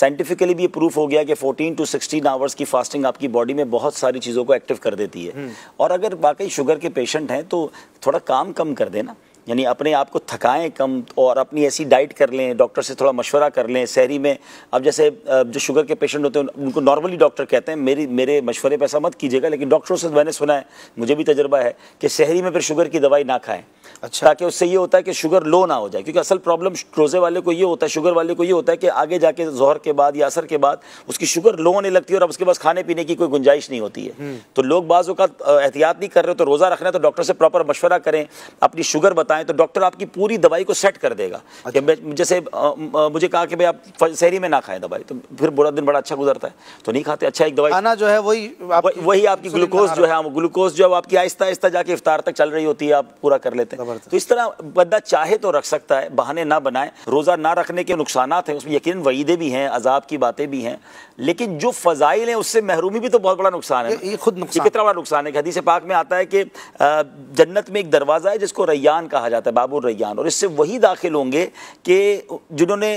Scientifically भी ये proof हो गया कि 14 टू 16 आवर्स की फास्टिंग आपकी बॉडी में बहुत सारी चीज़ों को एक्टिव कर देती है हम्म। और अगर वाकई शुगर के पेशेंट हैं तो थोड़ा काम कम कर देना यानी अपने आप को थकाएं कम और अपनी ऐसी डाइट कर लें डॉक्टर से थोड़ा मशवरा कर लें शहरी में अब जैसे जो शुगर के पेशेंट होते हैं उनको नॉर्मली डॉक्टर कहते हैं मेरी मेरे मशवरे पर ऐसा मत कीजिएगा लेकिन डॉक्टरों से तो मैंने सुना है मुझे भी तजर्बा है कि शहरी में फिर शुगर की दवाई ना खाएँ अच्छा ताकि उससे ये होता है कि शुगर लो ना हो जाए क्योंकि असल प्रॉब्लम रोज़े वाले को ये होता है शुगर वाले को ये होता है कि आगे जाके जहर के बाद या असर के बाद उसकी शुगर लो होने लगती है और अब उसके पास खाने पीने की कोई गुंजाइश नहीं होती है हम्म। तो लोग बाज़ात एहतियात नहीं कर रहे तो रोज़ा रखना है तो डॉक्टर से प्रॉपर मशवरा करें अपनी शुगर बताएं तो डॉक्टर आपकी पूरी दवाई को सेट कर देगा अच्छा। कि जैसे मुझे कहा कि भाई आप शहरी में ना खाएं दवाई तो फिर बुरा दिन बड़ा अच्छा गुजरता है तो नहीं खाते अच्छा एक दवाई खाना जो है वही आपकी वही आपकी हाँ, ग्लूकोज जो है ग्लूकोज जो है आपकी आहिस्ता आहिस्ता जाके इफ्तार तक चल रही होती है आप पूरा कर लेते हैं तो इस तरह बंदा चाहे तो रख सकता है बहाने ना बनाए रोज़ा ना रखने के नुकसान है उसमें यकीन वईदे भी हैं अजाब की बातें भी हैं लेकिन जो फजाइल है उससे महरूमी भी तो बहुत बड़ा नुकसान है ये खुद नुकसान कितना बड़ा नुकसान है हदीस पाक में आता है कि जन्नत में एक दरवाज़ा है जिसको रैयान कहा कहा जाता है बाबुल रैयान और इससे वही दाखिल होंगे कि जिन्होंने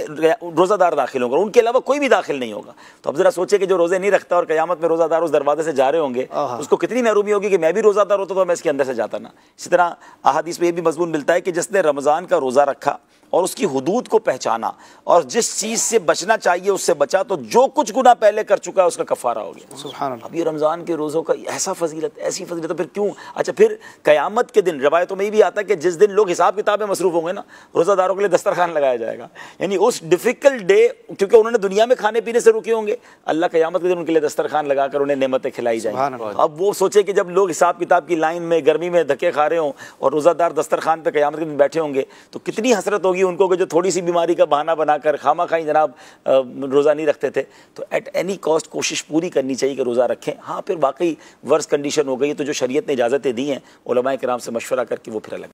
रोज़ादार दाखिल होंगे उनके अलावा कोई भी दाखिल नहीं होगा तो अब ज़रा सोचे कि जो रोज़े नहीं रखता और क़यामत में रोज़ादार उस दरवाजे से जा रहे होंगे हाँ, हाँ। उसको कितनी महरूमी होगी कि मैं भी रोज़ादार होता तो मैं इसके अंदर से जाता ना इसी तरह अहादीस में यह भी मजमून मिलता है कि जिसने रमज़ान का रोज़ा रखा और उसकी हदूद को पहचाना और जिस चीज़ से बचना चाहिए उससे बचा तो जो कुछ गुना पहले कर चुका है उसका कफारा हो गया अब ये रमज़ान के रोज़ों का ऐसा फजीलत ऐसी फजीलत तो फिर क्यों अच्छा फिर क़यामत के दिन रवायतों में भी आता है कि जिस दिन लोग हिसाब किताब में मसरूफ होंगे ना रोज़ादारों के लिए दस्तरखान लगाया जाएगा यानी उस डिफ़िकल्ट डे क्योंकि उन्होंने दुनिया में खाने पीने से रुके होंगे अल्लाह क़यामत के दिन उनके लिए दस्तरखान लगाकर उन्हें नमतें खिलाई जाएंगी अब वो सोचे कि जब लोग हिसाब किताब की लाइन में गर्मी में धक्के खा रहे हों और रोज़ादार दस्तरखान पर क़्यामत के दिन बैठे होंगे तो कितनी हसरत होगी होगी उनको जो थोड़ी सी बीमारी का बहाना बनाकर खामा खाई जनाब रोज़ा नहीं रखते थे तो एट एनी कॉस्ट कोशिश पूरी करनी चाहिए कि रोज़ा रखें हाँ फिर वाकई वर्स कंडीशन हो गई तो जो शरीय ने इजाज़तें दी हैं नाम से मशवरा करके वो फिर अलग